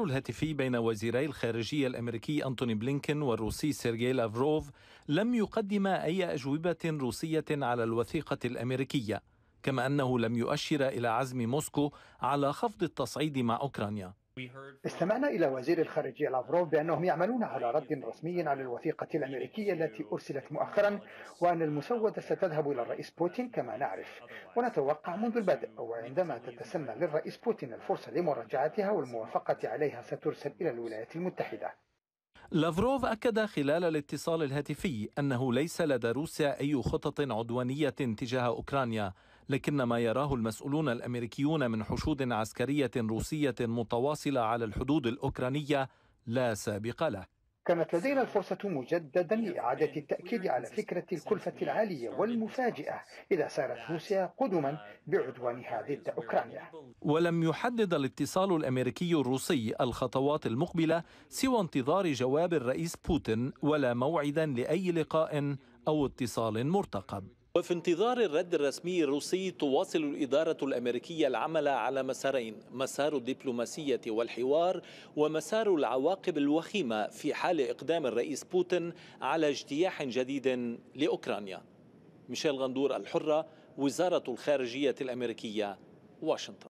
الاتصال الهاتفي بين وزيري الخارجية الأمريكي أنتوني بلينكين والروسي سيرجي لافروف لم يقدم أي أجوبة روسية على الوثيقة الأمريكية كما أنه لم يؤشر إلى عزم موسكو على خفض التصعيد مع أوكرانيا استمعنا إلى وزير الخارجية لافروف بأنهم يعملون على رد رسمي على الوثيقة الأمريكية التي أرسلت مؤخرا وأن المسودة ستذهب إلى الرئيس بوتين كما نعرف ونتوقع منذ البدء وعندما تتسنى للرئيس بوتين الفرصة لمراجعتها والموافقة عليها سترسل إلى الولايات المتحدة لافروف أكد خلال الاتصال الهاتفي أنه ليس لدى روسيا أي خطط عدوانية تجاه أوكرانيا لكن ما يراه المسؤولون الامريكيون من حشود عسكريه روسيه متواصله على الحدود الاوكرانيه لا سابق له كانت لدينا الفرصة مجددا لإعادة التأكيد على فكرة الكلفة العالية والمفاجئة إذا سارت روسيا قدما بعدوانها ضد أوكرانيا ولم يحدد الاتصال الأمريكي الروسي الخطوات المقبلة سوى انتظار جواب الرئيس بوتين ولا موعدا لأي لقاء أو اتصال مرتقب وفي انتظار الرد الرسمي الروسي تواصل الإدارة الأمريكية العمل على مسارين مسار الدبلوماسية والحوار ومسار العواقب الوخيمة في حال إقدام الرئيس بوتين على اجتياح جديد لأوكرانيا ميشيل غندور الحرة وزارة الخارجية الأمريكية واشنطن